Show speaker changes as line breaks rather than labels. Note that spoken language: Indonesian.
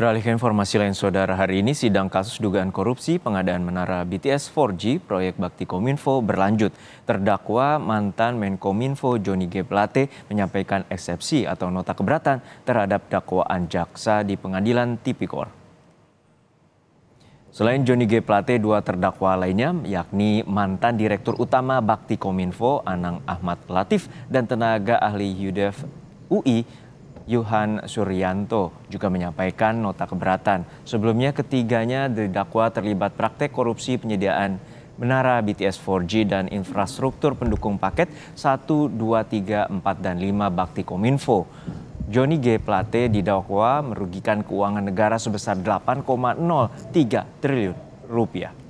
Beralih ke informasi lain saudara, hari ini sidang kasus dugaan korupsi pengadaan menara BTS 4G proyek Bakti Kominfo berlanjut. Terdakwa mantan Menkominfo Joni G. Plate menyampaikan eksepsi atau nota keberatan terhadap dakwaan jaksa di pengadilan tipikor. Selain Johnny G. Plate, dua terdakwa lainnya yakni mantan Direktur Utama Bakti Kominfo Anang Ahmad Latif dan tenaga ahli Yudef UI Yuhan Suryanto juga menyampaikan nota keberatan. Sebelumnya ketiganya didakwa terlibat praktek korupsi penyediaan menara BTS 4G dan infrastruktur pendukung paket 1, 2, 3, 4, dan 5 Bakti Kominfo. Joni G. Plate didakwa merugikan keuangan negara sebesar 8,03 triliun rupiah.